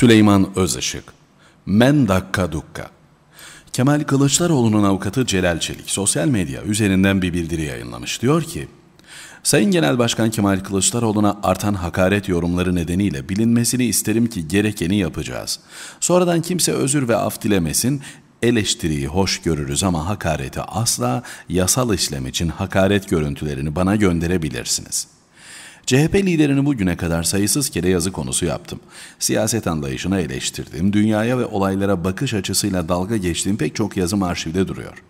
Süleyman Özışık, Mendakka Dukka. Kemal Kılıçdaroğlu'nun avukatı Celal Çelik sosyal medya üzerinden bir bildiri yayınlamış. Diyor ki, Sayın Genel Başkan Kemal Kılıçdaroğlu'na artan hakaret yorumları nedeniyle bilinmesini isterim ki gerekeni yapacağız. Sonradan kimse özür ve af dilemesin, eleştiriyi hoş görürüz ama hakareti asla yasal işlem için hakaret görüntülerini bana gönderebilirsiniz.'' CHP liderini bugüne kadar sayısız kere yazı konusu yaptım. Siyaset anlayışını eleştirdim, dünyaya ve olaylara bakış açısıyla dalga geçtiğim pek çok yazım arşivde duruyor.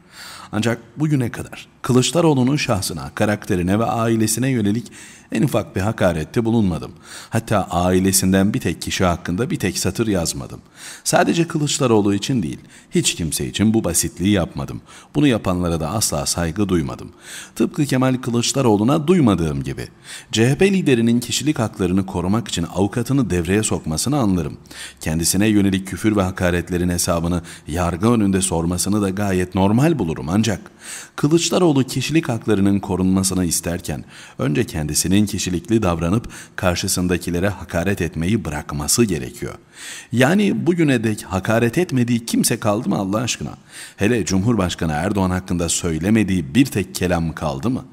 Ancak bugüne kadar Kılıçdaroğlu'nun şahsına, karakterine ve ailesine yönelik en ufak bir hakarette bulunmadım. Hatta ailesinden bir tek kişi hakkında bir tek satır yazmadım. Sadece Kılıçdaroğlu için değil, hiç kimse için bu basitliği yapmadım. Bunu yapanlara da asla saygı duymadım. Tıpkı Kemal Kılıçdaroğlu'na duymadığım gibi. CHP liderinin kişilik haklarını korumak için avukatını devreye sokmasını anlarım. Kendisine yönelik küfür ve hakaretlerin hesabını yargı önünde sormasını da gayet normal bulurum olurum ancak Kılıçdaroğlu kişilik haklarının korunmasını isterken önce kendisinin kişilikli davranıp karşısındakilere hakaret etmeyi bırakması gerekiyor. Yani bugüne dek hakaret etmediği kimse kaldı mı Allah aşkına? Hele Cumhurbaşkanı Erdoğan hakkında söylemediği bir tek kelam kaldı mı?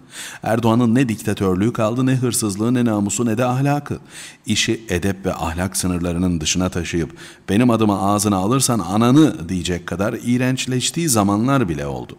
Erdoğan'ın ne diktatörlüğü kaldı ne hırsızlığı ne namusu ne de ahlakı. İşi edep ve ahlak sınırlarının dışına taşıyıp benim adımı ağzına alırsan ananı diyecek kadar iğrençleştiği zamanlar bile oldu oldu.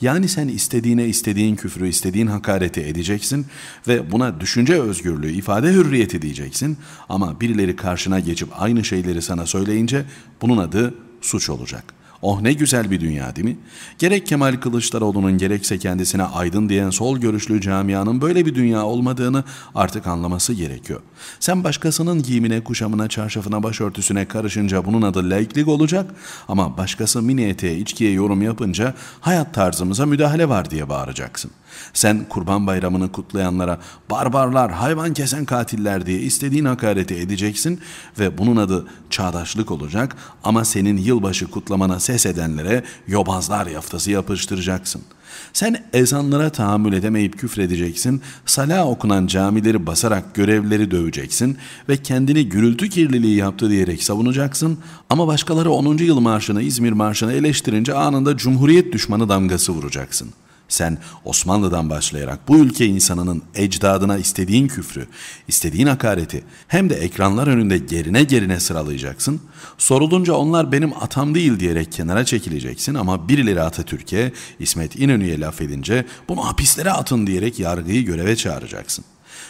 Yani sen istediğine istediğin küfrü, istediğin hakareti edeceksin ve buna düşünce özgürlüğü, ifade hürriyeti diyeceksin ama birileri karşına geçip aynı şeyleri sana söyleyince bunun adı suç olacak. Oh ne güzel bir dünya değil mi? Gerek Kemal Kılıçdaroğlu'nun gerekse kendisine aydın diyen sol görüşlü camianın böyle bir dünya olmadığını artık anlaması gerekiyor. Sen başkasının giyimine, kuşamına, çarşafına, başörtüsüne karışınca bunun adı laiklik olacak ama başkası mini eteğe, içkiye yorum yapınca hayat tarzımıza müdahale var diye bağıracaksın. Sen kurban bayramını kutlayanlara barbarlar, hayvan kesen katiller diye istediğin hakareti edeceksin ve bunun adı çağdaşlık olacak ama senin yılbaşı kutlamana ses edenlere yobazlar yaftası yapıştıracaksın. Sen ezanlara tahammül edemeyip küfredeceksin, sala okunan camileri basarak görevleri döveceksin ve kendini gürültü kirliliği yaptı diyerek savunacaksın ama başkaları 10. yıl marşını İzmir marşını eleştirince anında cumhuriyet düşmanı damgası vuracaksın.'' Sen Osmanlı'dan başlayarak bu ülke insanının ecdadına istediğin küfrü, istediğin hakareti hem de ekranlar önünde gerine gerine sıralayacaksın. Sorulunca onlar benim atam değil diyerek kenara çekileceksin ama birileri Atatürk'e, İsmet İnönü'ye laf edince bunu hapislere atın diyerek yargıyı göreve çağıracaksın.''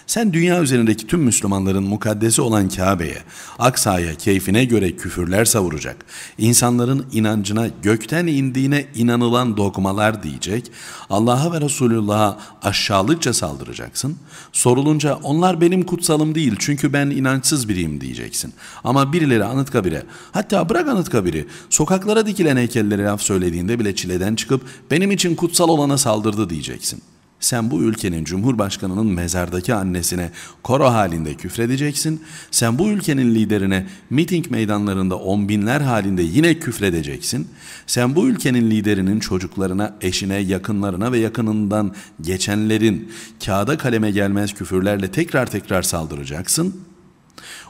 Sen dünya üzerindeki tüm Müslümanların mukaddesi olan Kabe'ye, Aksa'ya keyfine göre küfürler savuracak, insanların inancına gökten indiğine inanılan dogmalar diyecek, Allah'a ve Resulullah'a aşağılıkça saldıracaksın, sorulunca onlar benim kutsalım değil çünkü ben inançsız biriyim diyeceksin. Ama birileri Anıtkabir'e, hatta bırak Anıtkabir'i, sokaklara dikilen heykellere laf söylediğinde bile çileden çıkıp benim için kutsal olana saldırdı diyeceksin.'' Sen bu ülkenin cumhurbaşkanının mezardaki annesine koro halinde küfredeceksin. Sen bu ülkenin liderine miting meydanlarında on binler halinde yine küfredeceksin. Sen bu ülkenin liderinin çocuklarına, eşine, yakınlarına ve yakınından geçenlerin kağıda kaleme gelmez küfürlerle tekrar tekrar saldıracaksın.''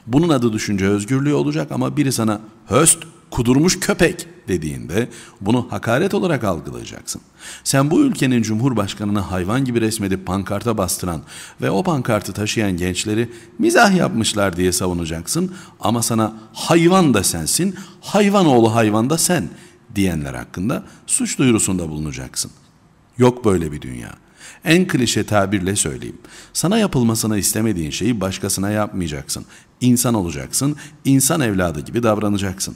Bunun adı düşünce özgürlüğü olacak ama biri sana höst kudurmuş köpek dediğinde bunu hakaret olarak algılayacaksın. Sen bu ülkenin cumhurbaşkanını hayvan gibi resmedip pankarta bastıran ve o pankartı taşıyan gençleri mizah yapmışlar diye savunacaksın ama sana hayvan da sensin, hayvan oğlu hayvan da sen diyenler hakkında suç duyurusunda bulunacaksın. Yok böyle bir dünya.'' En klişe tabirle söyleyeyim. Sana yapılmasını istemediğin şeyi başkasına yapmayacaksın. İnsan olacaksın, insan evladı gibi davranacaksın.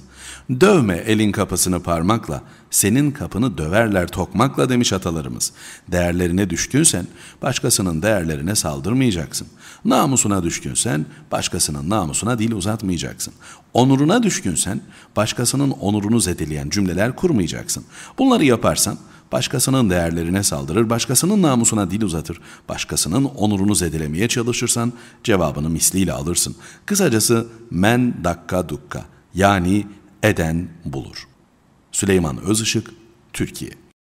Dövme elin kapısını parmakla, senin kapını döverler tokmakla demiş atalarımız. Değerlerine düşkünsen başkasının değerlerine saldırmayacaksın. Namusuna düşkünsen başkasının namusuna dil uzatmayacaksın. Onuruna düşkünsen başkasının onurunu zedeleyen cümleler kurmayacaksın. Bunları yaparsan başkasının değerlerine saldırır, başkasının namusuna dil uzatır, başkasının onurunu zedelemeye çalışırsan cevabını misliyle alırsın. Kısacası men dakka dukka yani eden bulur. Süleyman Özışık, Türkiye